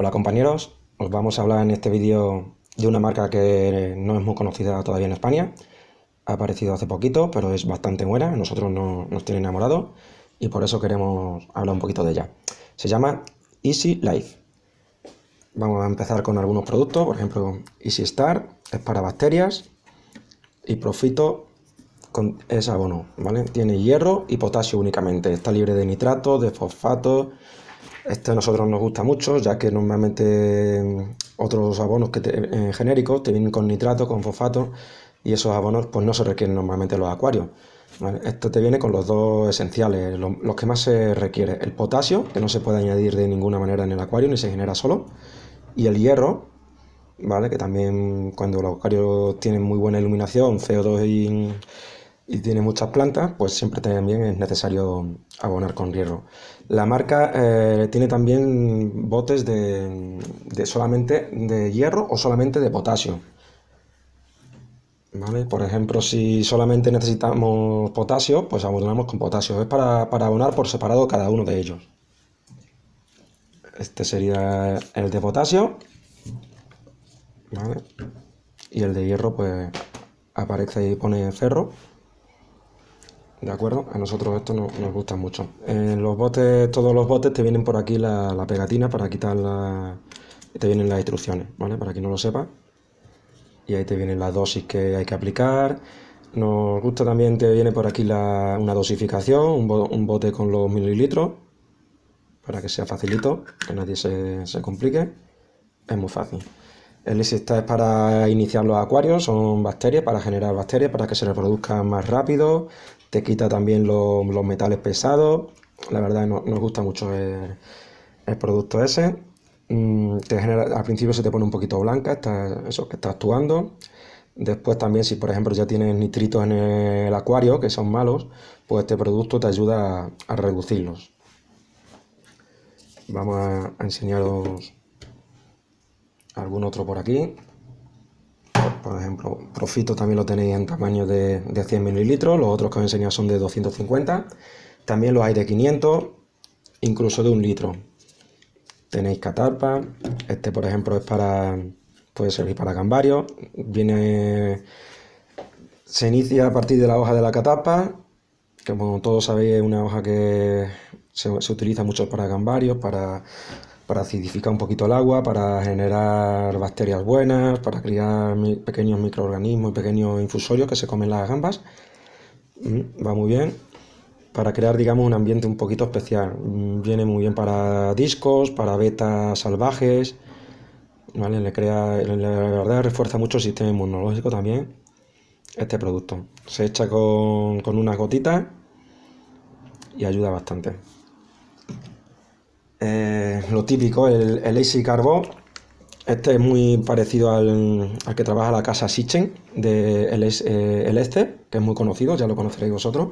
Hola compañeros, os vamos a hablar en este vídeo de una marca que no es muy conocida todavía en España. Ha aparecido hace poquito, pero es bastante buena, nosotros nos tiene enamorado y por eso queremos hablar un poquito de ella. Se llama Easy Life. Vamos a empezar con algunos productos, por ejemplo Easy Star, es para bacterias y Profito con, es abono, ¿vale? Tiene hierro y potasio únicamente, está libre de nitratos, de fosfatos este a nosotros nos gusta mucho, ya que normalmente mm, otros abonos que eh, eh, genéricos te vienen con nitrato, con fosfato, y esos abonos pues no se requieren normalmente los acuarios. Esto te viene con los dos esenciales, los que más se requiere. El potasio, que no se puede añadir de ninguna manera en el acuario, ni se genera solo. Y el hierro, ¿vale? que también cuando los acuarios tienen muy buena iluminación, CO2 y y tiene muchas plantas, pues siempre también es necesario abonar con hierro La marca eh, tiene también botes de, solamente de hierro o solamente de potasio. ¿Vale? Por ejemplo, si solamente necesitamos potasio, pues abonamos con potasio. Es para, abonar por separado cada uno de ellos. Este sería el de potasio. Y el de hierro, pues aparece y pone ferro. ¿De acuerdo? A nosotros esto no, nos gusta mucho. En los botes, todos los botes te vienen por aquí la, pegatina para quitar la... Te vienen las instrucciones, ¿vale? Para que no lo sepa. Y ahí te vienen las dosis que hay que aplicar. Nos gusta también, te viene por aquí la, una dosificación, un, bote con los mililitros. Para que sea facilito, que nadie se, complique. Es muy fácil. El Sistema es para iniciar los acuarios, son bacterias, para generar bacterias, para que se reproduzcan más rápido, te quita también los metales pesados. La verdad no, nos gusta mucho el, producto ese. Mm, al principio se te pone un poquito blanca, está, eso que está actuando. Después también si por ejemplo ya tienes nitritos en el acuario, que son malos, pues este producto te ayuda a, reducirlos. Vamos a enseñaros algún otro por aquí. Por ejemplo, Profito también lo tenéis en tamaño de, 100 mililitros, los otros que os he enseñado son de 250, también los hay de 500, incluso de un litro. Tenéis catarpa, este por ejemplo es para, puede servir para gambarios, viene, se inicia a partir de la hoja de la catarpa, que como todos sabéis es una hoja que se, se utiliza mucho para gambarios, para para acidificar un poquito el agua, para generar bacterias buenas, para criar pequeños microorganismos, pequeños infusorios que se comen las gambas. Mm, va muy bien. Para crear, digamos, un ambiente un poquito especial. Mm, viene muy bien para discos, para betas salvajes. ¿Vale? Le crea, la verdad, refuerza mucho el sistema inmunológico también. Este producto se echa con, con unas gotitas y ayuda bastante. Eh, lo típico, el, el AC Este es muy parecido al, que trabaja la casa Sichen de eh, el Este, que es muy conocido, ya lo conoceréis vosotros.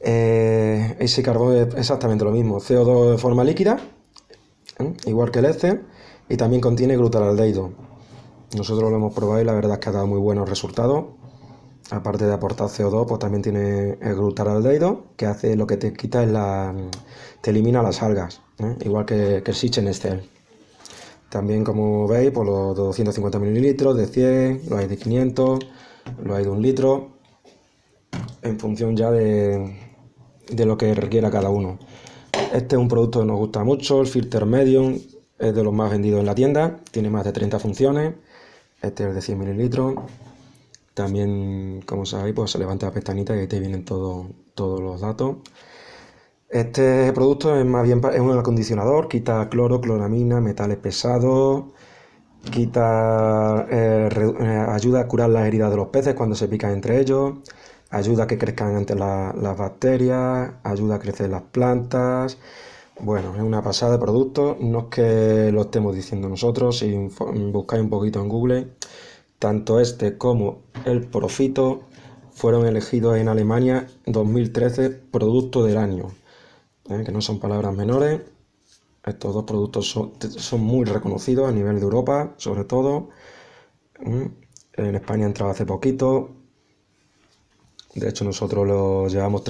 Eh, AC es exactamente lo mismo, CO2 de forma líquida, ¿eh? igual que el Este, y también contiene glutaraldehído. Nosotros lo hemos probado y la verdad es que ha dado muy buenos resultados aparte de aportar CO2, pues también tiene el glutaraldehído, que hace lo que te quita es la. te elimina las algas, ¿eh? igual que, que en Excel También, como veis, por pues, los 250 mililitros, de 100, lo hay de 500, lo hay de un litro, en función ya de, de lo que requiera cada uno. Este es un producto que nos gusta mucho, el Filter Medium, es de los más vendidos en la tienda, tiene más de 30 funciones. Este es de 100 mililitros, también, como sabéis, pues se levanta la pestañita y ahí te vienen todos los datos. Este producto es más bien es un acondicionador, quita cloro, cloramina, metales pesados, quita eh, eh, ayuda a curar las heridas de los peces cuando se pican entre ellos, ayuda a que crezcan ante las bacterias, ayuda a crecer las plantas. Bueno, es una pasada de producto, no es que lo estemos diciendo nosotros, si buscáis un poquito en Google tanto este como el Profito fueron elegidos en Alemania 2013 Producto del Año, ¿eh? que no son palabras menores. Estos dos productos son, muy reconocidos a nivel de Europa, sobre todo. ¿eh? En España entraba hace poquito. De hecho, nosotros lo llevamos,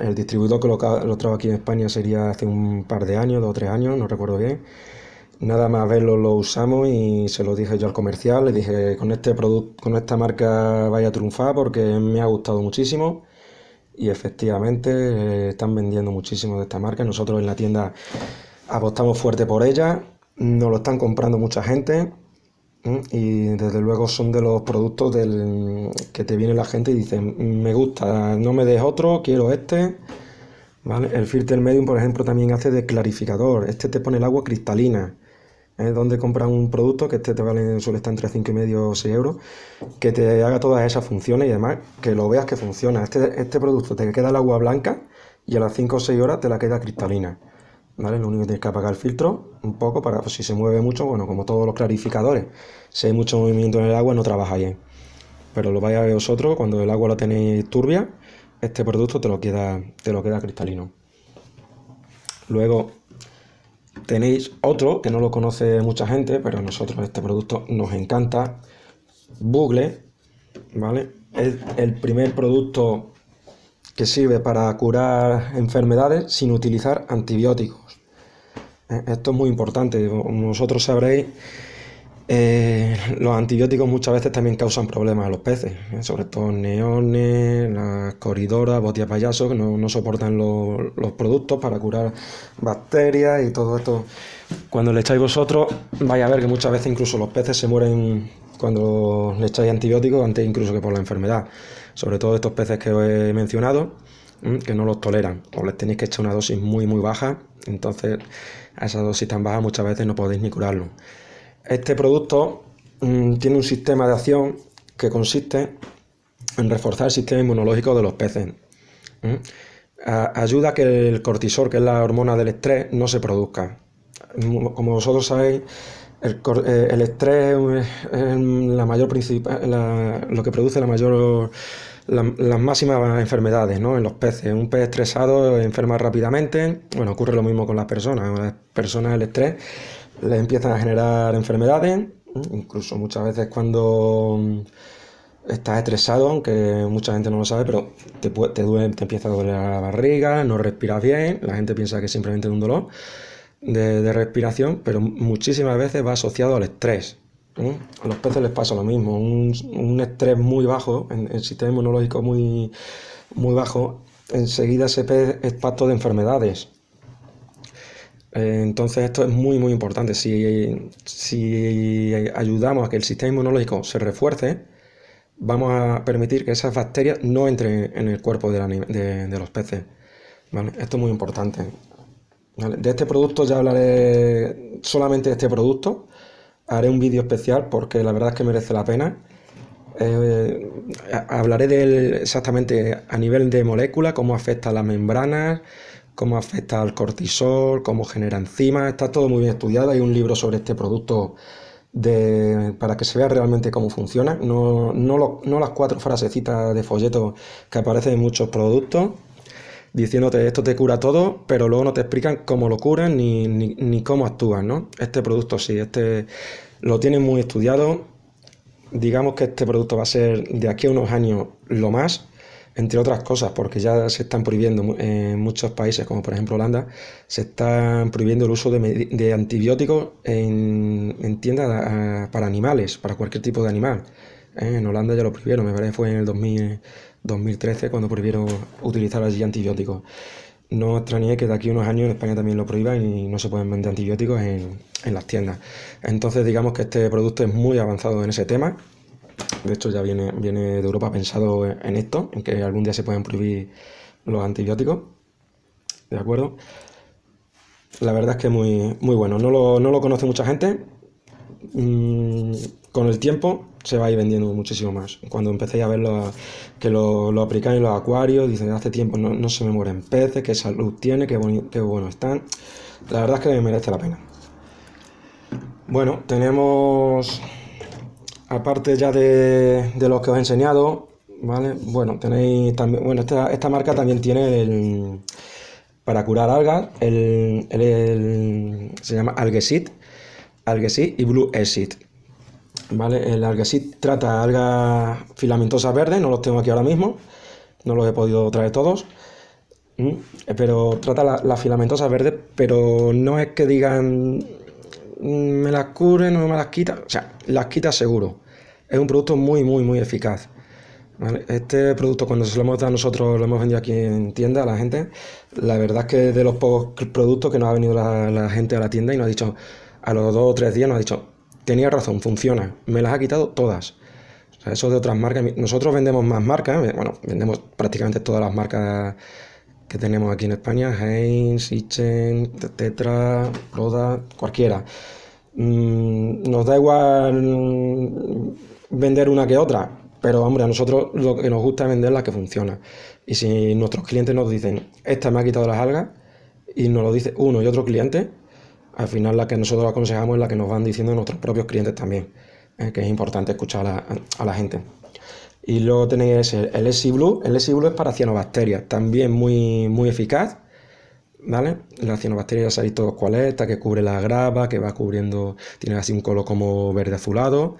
el distribuidor que lo, lo trajo aquí en España sería hace un par de años, dos o tres años, no recuerdo bien. Nada más verlo lo usamos y se lo dije yo al comercial, le dije con este producto, con esta marca vaya a triunfar porque me ha gustado muchísimo y efectivamente eh, están vendiendo muchísimo de esta marca. Nosotros en la tienda apostamos fuerte por ella, nos lo están comprando mucha gente y desde luego son de los productos del, que te viene la gente y dice me gusta, no me des otro, quiero este. El filter medium, por ejemplo, también hace de clarificador. Este te pone el agua cristalina es donde compras un producto que este te vale, suele estar entre y medio o 6 euros, que te haga todas esas funciones y además que lo veas que funciona. Este, este, producto te queda el agua blanca y a las 5 o 6 horas te la queda cristalina. ¿Vale? Lo único que tienes que apagar el filtro un poco para pues, si se mueve mucho, bueno, como todos los clarificadores, si hay mucho movimiento en el agua no trabaja bien. Pero lo vais a ver vosotros, cuando el agua la tenéis turbia, este producto te lo queda, te lo queda cristalino. Luego, Tenéis otro que no lo conoce mucha gente, pero a nosotros este producto nos encanta. Bugle, ¿vale? Es el primer producto que sirve para curar enfermedades sin utilizar antibióticos. Eh, esto es muy importante. vosotros sabréis, eh, los antibióticos muchas veces también causan problemas a los peces, ¿eh? sobre todo neones, las coridoras, botias payasos, que no, soportan los productos para curar bacterias y todo esto. Cuando le echáis vosotros, vais a ver que muchas veces incluso los peces se mueren cuando le echáis antibióticos, antes incluso que por la enfermedad. Sobre todo estos peces que os he mencionado, que no los toleran, o les tenéis que echar una dosis muy, muy baja, entonces a esa dosis tan baja muchas veces no podéis ni curarlo. Este producto mm, tiene un sistema de acción que consiste en reforzar el sistema inmunológico de los peces. ayuda a que el cortisol, que es la hormona del estrés, no se produzca. Como vosotros sabéis, el, eh, estrés es la mayor principal, lo que produce la mayor las máximas enfermedades en los peces. Un pez estresado enferma rápidamente. Bueno, ocurre lo mismo con las personas. las personas el estrés les empiezan a generar enfermedades, ¿eh? incluso muchas veces cuando mm, estás estresado, aunque mucha gente no lo sabe, pero te, te, duele, te empieza a doler la barriga, no respiras bien, la gente piensa que simplemente es un dolor de, respiración, pero muchísimas veces va asociado al estrés. ¿eh? A los peces les pasa lo mismo, un, estrés muy bajo, en el sistema inmunológico muy, muy bajo, enseguida se ve pacto de enfermedades. Eh, entonces esto es muy muy importante. Si, si, ayudamos a que el sistema inmunológico se refuerce, vamos a permitir que esas bacterias no entren en el cuerpo de, los peces. Esto es muy importante. De este producto ya hablaré solamente de este producto. Haré un vídeo especial porque la verdad es que merece la pena. Eh, hablaré de exactamente a nivel de molécula, cómo afecta a las membranas, cómo afecta al cortisol, cómo genera enzimas, está todo muy bien estudiado, hay un libro sobre este producto para que se vea realmente cómo funciona, no, no, las cuatro frasecitas de folleto que aparecen en muchos productos diciéndote esto te cura todo, pero luego no te explican cómo lo curan ni, cómo actúan, Este producto sí, este lo tienen muy estudiado. Digamos que este producto va a ser de aquí a unos años lo más, entre otras cosas, porque ya se están prohibiendo en muchos países, como por ejemplo Holanda, se están prohibiendo el uso de, antibióticos en, tiendas para animales, para cualquier tipo de animal. ¿Eh? En Holanda ya lo prohibieron, me parece fue en el 2013 cuando prohibieron utilizar allí antibióticos. No extrañé que de aquí a unos años en España también lo prohíban y no se pueden vender antibióticos en, en las tiendas. Entonces digamos que este producto es muy avanzado en ese tema de hecho ya viene, viene de Europa pensado en esto, en que algún día se pueden prohibir los antibióticos, ¿de acuerdo? La verdad es que muy, muy bueno, no lo, conoce mucha gente, mm, con el tiempo se va a ir vendiendo muchísimo más. Cuando empecéis a verlo, que lo, lo aplicáis en los acuarios, dicen hace tiempo no, se me mueren peces, qué salud tiene, que qué bueno están, la verdad es que merece la pena. Bueno, tenemos aparte ya de, los que os he enseñado, ¿vale? Bueno, tenéis también, bueno, esta, marca también tiene para curar algas, el, se llama Algesit, y Blue Exit. ¿Vale? El Algesit trata algas filamentosas verdes, no los tengo aquí ahora mismo, no los he podido traer todos. Eh, pero trata las la filamentosas verdes, pero no es que digan Mm, me las cubre, no me las quita, o sea, las quita seguro. Es un producto muy, muy, muy eficaz. Este producto, cuando se lo hemos dado nosotros, lo hemos vendido aquí en tienda a la gente. La verdad es que de los pocos productos que nos ha venido la, gente a la tienda y nos ha dicho, a los dos o tres días, nos ha dicho, tenía razón, funciona, me las ha quitado todas. eso de otras marcas. Nosotros vendemos más marcas, eh, bueno, vendemos prácticamente todas las marcas que tenemos aquí en España, Heinz, Ichen, Tetra, Roda, cualquiera. Mm, nos da igual vender una que otra, pero hombre, a nosotros lo que nos gusta es vender la que funciona. Y si nuestros clientes nos dicen, esta me ha quitado las algas, y nos lo dice uno y otro cliente, al final la que nosotros aconsejamos es la que nos van diciendo nuestros propios clientes también, ¿eh? que es importante escuchar a la gente. Y luego tenéis el, el Blue. El SI Blue es para cianobacterias, también muy, muy eficaz. ¿Vale? La cianobacteria ya sabéis todos cuál es, esta que cubre la grava, que va cubriendo, tiene así un color como verde azulado,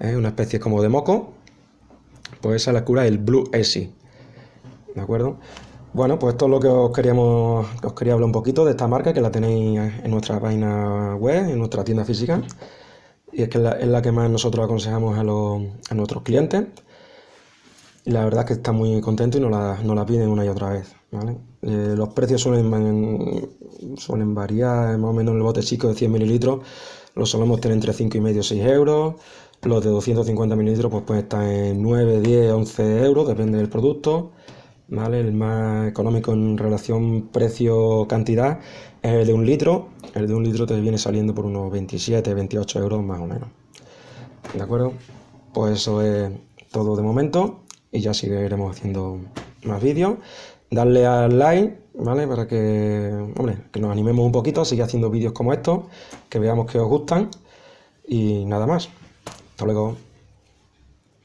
Es ¿eh? una especie como de moco. Pues esa la cura el Blue S. ¿De acuerdo? Bueno, pues esto es lo que os queríamos, os quería hablar un poquito de esta marca que la tenéis en nuestra página web, en nuestra tienda física. Y es que es la, es la que más nosotros aconsejamos a, los, a nuestros clientes la verdad es que está muy contento y no la, piden una y otra vez. Eh, los precios suelen, variar, más o menos el bote chico de 100 mililitros los solemos tener entre 5,5 y 6 euros. Los de 250 mililitros pues pueden estar en 9, 10, 11 euros, depende del producto. ¿vale? El más económico en relación precio-cantidad es el de un litro. El de un litro te viene saliendo por unos 27, 28 euros más o menos. ¿De acuerdo? Pues eso es todo de momento y ya seguiremos haciendo más vídeos. Darle al like, ¿vale? Para que, hombre, que nos animemos un poquito a seguir haciendo vídeos como estos, que veamos que os gustan y nada más. Hasta luego.